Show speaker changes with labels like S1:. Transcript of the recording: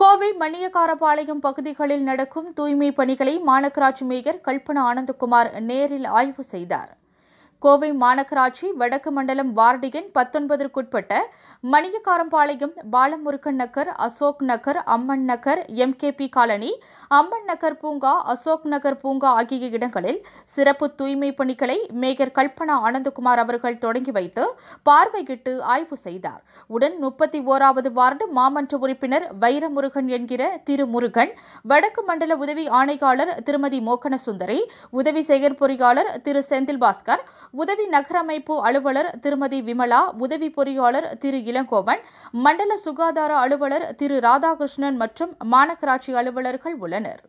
S1: கோவை மணியக்காரபாளையம் பகுதிகளில் நடக்கும் தூய்மை பணிகளை மாநகராட்சி மேயர் கல்பனா ஆனந்தகுமார் நேரில் ஆய்வு செய்தார் கோவை மாநகராட்சி வடக்கு மண்டலம் வார்டு எண் பத்தொன்பதற்குட்பட்ட மணியக்காரம்பாளையம் பாலமுருகன் நகர் அசோக் நகர் அம்மன் நகர் எம்கேபி காலனி அம்மன் நகர் பூங்கா அசோக் நகர் பூங்கா ஆகிய இடங்களில் சிறப்பு தூய்மை பணிகளை மேயர் கல்பனா ஆனந்தகுமார் அவர்கள் தொடங்கி வைத்து பார்வையிட்டு ஆய்வு செய்தார் உடன் முப்பத்தி ஓராவது வார்டு மாமன்ற உறுப்பினர் வைரமுருகன் என்கிற திரு முருகன் வடக்கு மண்டல உதவி ஆணையாளர் திருமதி மோகன சுந்தரி உதவி செயற்பொறியாளர் திரு செந்தில் பாஸ்கர் உதவி நகரமைப்பு அலுவலர் திருமதி விமலா உதவி பொறியாளர் திரு இளங்கோவன் மண்டல சுகாதார அலுவலர் திரு ராதாகிருஷ்ணன் மற்றும் மாநகராட்சி அலுவலர்கள் உள்ளனர்